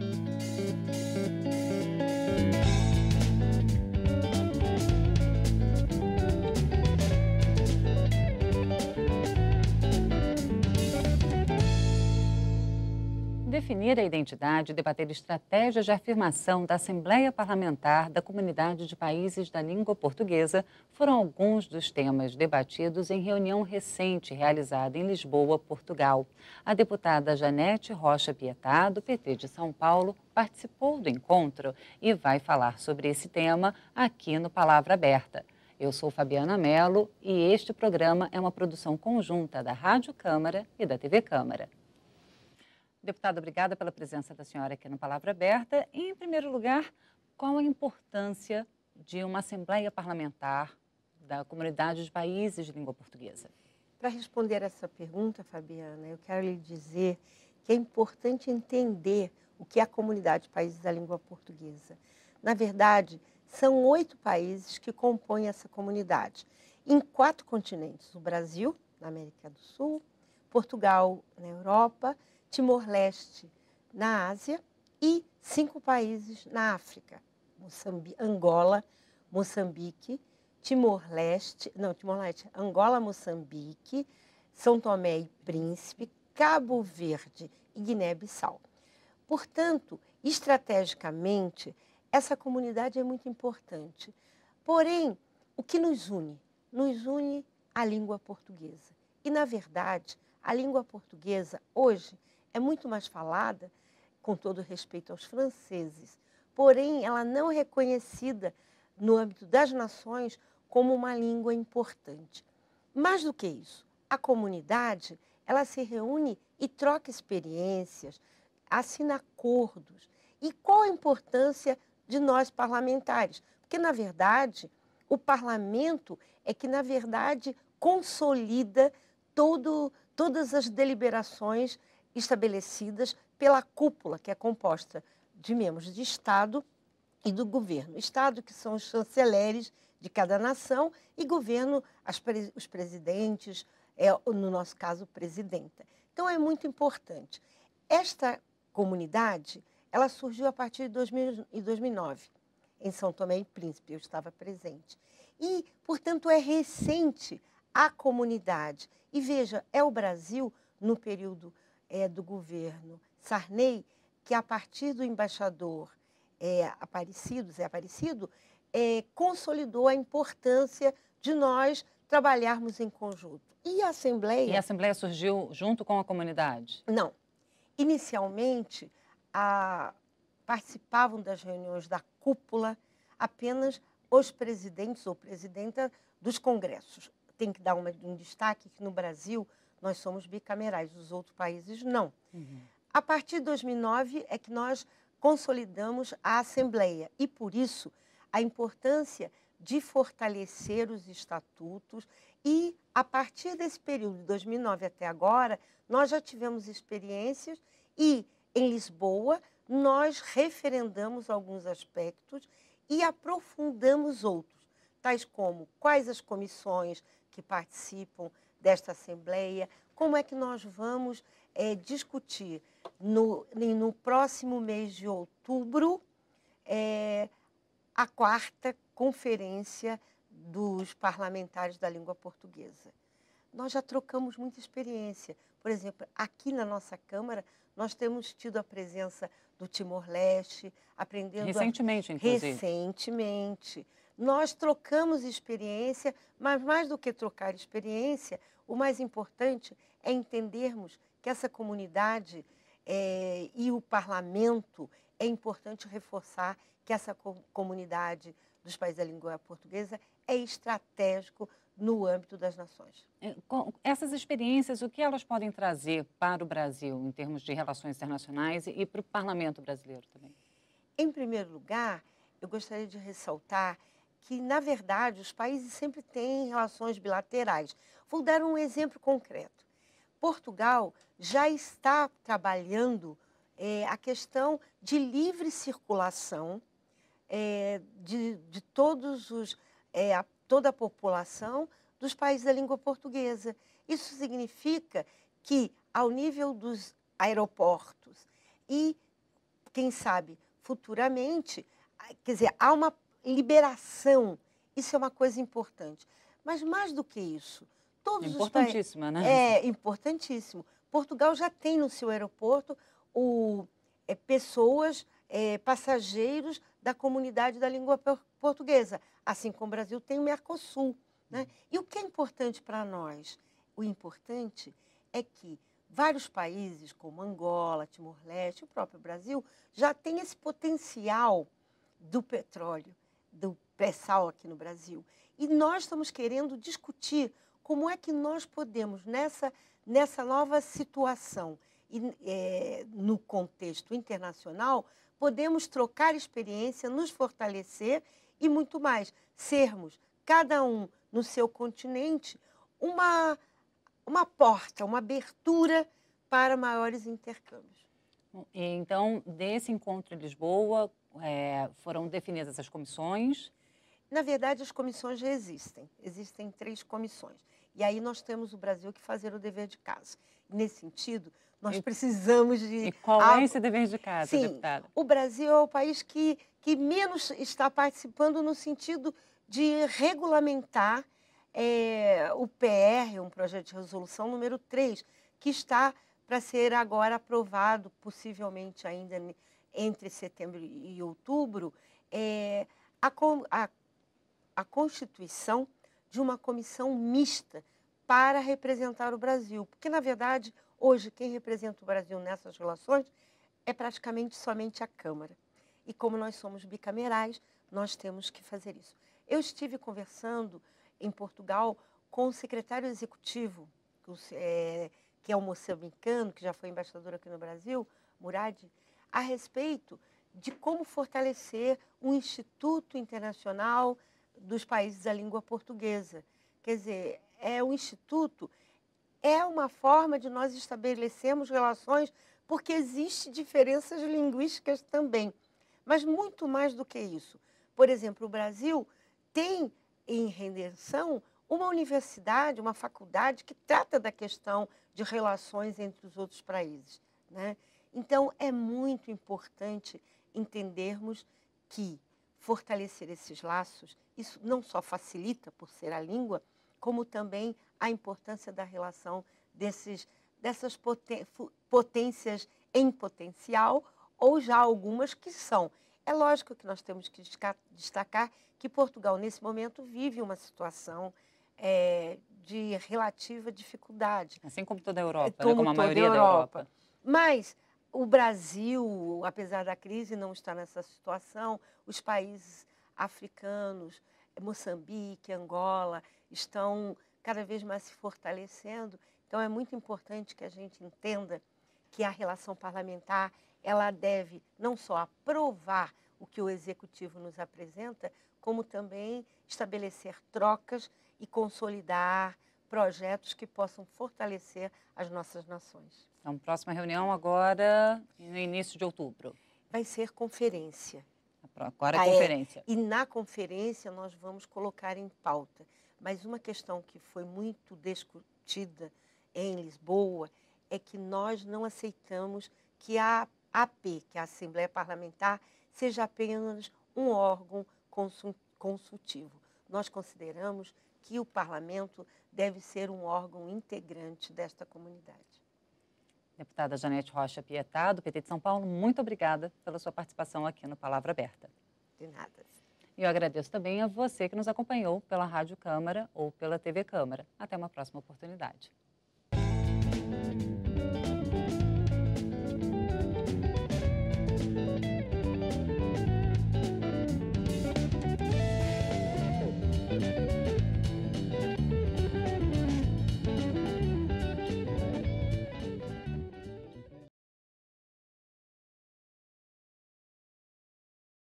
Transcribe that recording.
Música definir a identidade e debater estratégias de afirmação da Assembleia Parlamentar da Comunidade de Países da Língua Portuguesa foram alguns dos temas debatidos em reunião recente realizada em Lisboa, Portugal. A deputada Janete Rocha Pietá, do PT de São Paulo, participou do encontro e vai falar sobre esse tema aqui no Palavra Aberta. Eu sou Fabiana Melo e este programa é uma produção conjunta da Rádio Câmara e da TV Câmara. Deputada, obrigada pela presença da senhora aqui no Palavra Aberta. E, em primeiro lugar, qual a importância de uma Assembleia Parlamentar da comunidade de países de língua portuguesa? Para responder essa pergunta, Fabiana, eu quero lhe dizer que é importante entender o que é a comunidade de países da língua portuguesa. Na verdade, são oito países que compõem essa comunidade, em quatro continentes: o Brasil, na América do Sul, Portugal, na Europa Timor-Leste, na Ásia, e cinco países na África: Moçambi Angola, Moçambique, Timor-Leste, não, Timor-Leste, Angola, Moçambique, São Tomé e Príncipe, Cabo Verde e Guiné-Bissau. Portanto, estrategicamente, essa comunidade é muito importante. Porém, o que nos une? Nos une a língua portuguesa. E, na verdade, a língua portuguesa hoje é muito mais falada, com todo respeito aos franceses, porém ela não é reconhecida no âmbito das nações como uma língua importante. Mais do que isso, a comunidade ela se reúne e troca experiências, assina acordos. E qual a importância de nós parlamentares? Porque na verdade o parlamento é que na verdade consolida todo, todas as deliberações estabelecidas pela cúpula, que é composta de membros de Estado e do governo. Estado, que são os chanceleres de cada nação, e governo, as, os presidentes, é, no nosso caso, presidenta. Então, é muito importante. Esta comunidade, ela surgiu a partir de 2000, 2009, em São Tomé e Príncipe, eu estava presente. E, portanto, é recente a comunidade. E veja, é o Brasil no período é, do governo Sarney, que a partir do embaixador é, Aparecido, Zé Aparecido, é, consolidou a importância de nós trabalharmos em conjunto. E a Assembleia. E a Assembleia surgiu junto com a comunidade? Não. Inicialmente, a... participavam das reuniões da cúpula apenas os presidentes ou presidenta dos congressos. Tem que dar uma, um destaque que no Brasil nós somos bicamerais, os outros países não. Uhum. A partir de 2009 é que nós consolidamos a Assembleia e, por isso, a importância de fortalecer os estatutos e, a partir desse período, de 2009 até agora, nós já tivemos experiências e, em Lisboa, nós referendamos alguns aspectos e aprofundamos outros, tais como quais as comissões que participam desta Assembleia, como é que nós vamos é, discutir no, no próximo mês de outubro é, a quarta conferência dos parlamentares da língua portuguesa. Nós já trocamos muita experiência. Por exemplo, aqui na nossa Câmara, nós temos tido a presença do Timor-Leste, aprendendo. Recentemente, a... inclusive. Recentemente nós trocamos experiência, mas mais do que trocar experiência, o mais importante é entendermos que essa comunidade é, e o parlamento é importante reforçar que essa comunidade dos países da língua portuguesa é estratégico no âmbito das nações. É, essas experiências, o que elas podem trazer para o Brasil em termos de relações internacionais e para o parlamento brasileiro também? Em primeiro lugar, eu gostaria de ressaltar que, na verdade, os países sempre têm relações bilaterais. Vou dar um exemplo concreto. Portugal já está trabalhando é, a questão de livre circulação é, de, de, todos os, é, a, toda a população dos países da língua portuguesa. Isso significa que, ao nível dos aeroportos e, quem sabe, futuramente, quer dizer, há uma liberação, isso é uma coisa importante. Mas mais do que isso, todos Importantíssima, os países... né? É, importantíssimo. Portugal já tem no seu aeroporto o, é, pessoas, é, passageiros da comunidade da língua portuguesa, assim como o Brasil tem o Mercosul. Né? E o que é importante para nós? O importante é que vários países, como Angola, Timor-Leste, o próprio Brasil, já tem esse potencial do petróleo do pré-sal aqui no Brasil. E nós estamos querendo discutir como é que nós podemos, nessa, nessa nova situação e é, no contexto internacional, podemos trocar experiência, nos fortalecer e muito mais, sermos, cada um no seu continente, uma, uma porta, uma abertura para maiores intercâmbios. Então, desse encontro em Lisboa, é, foram definidas essas comissões? Na verdade, as comissões já existem. Existem três comissões. E aí nós temos o Brasil que fazer o dever de casa. Nesse sentido, nós e, precisamos de... E qual é algo... é esse dever de casa, Sim, deputada? o Brasil é o país que, que menos está participando no sentido de regulamentar é, o PR, um projeto de resolução número 3, que está para ser agora aprovado, possivelmente ainda entre setembro e outubro, é, a, a, a constituição de uma comissão mista para representar o Brasil. Porque, na verdade, hoje quem representa o Brasil nessas relações é praticamente somente a Câmara. E como nós somos bicamerais, nós temos que fazer isso. Eu estive conversando em Portugal com o secretário executivo, é, que é um moçambicano, que já foi embaixador aqui no Brasil, Murad, a respeito de como fortalecer um instituto internacional dos países da língua portuguesa. Quer dizer, é o instituto é uma forma de nós estabelecermos relações, porque existem diferenças linguísticas também. Mas muito mais do que isso. Por exemplo, o Brasil tem em redenção uma universidade, uma faculdade que trata da questão de relações entre os outros países. Né? Então, é muito importante entendermos que fortalecer esses laços, isso não só facilita por ser a língua, como também a importância da relação desses, dessas potências em potencial ou já algumas que são. É lógico que nós temos que destacar que Portugal, nesse momento, vive uma situação é, de relativa dificuldade. Assim como toda a Europa, como, né? como a maioria Europa. da Europa. Mas o Brasil, apesar da crise, não está nessa situação. Os países africanos, Moçambique, Angola, estão cada vez mais se fortalecendo. Então é muito importante que a gente entenda que a relação parlamentar ela deve não só aprovar o que o executivo nos apresenta, como também estabelecer trocas e consolidar projetos que possam fortalecer as nossas nações. Então, próxima reunião agora no início de outubro. Vai ser conferência. Agora é ah, é. conferência. É. E na conferência nós vamos colocar em pauta. Mas uma questão que foi muito discutida em Lisboa é que nós não aceitamos que a AP, que é a Assembleia Parlamentar, seja apenas um órgão consultivo consultivo. Nós consideramos que o parlamento deve ser um órgão integrante desta comunidade. Deputada Janete Rocha Pietá, do PT de São Paulo, muito obrigada pela sua participação aqui no Palavra Aberta. De nada. E eu agradeço também a você que nos acompanhou pela Rádio Câmara ou pela TV Câmara. Até uma próxima oportunidade.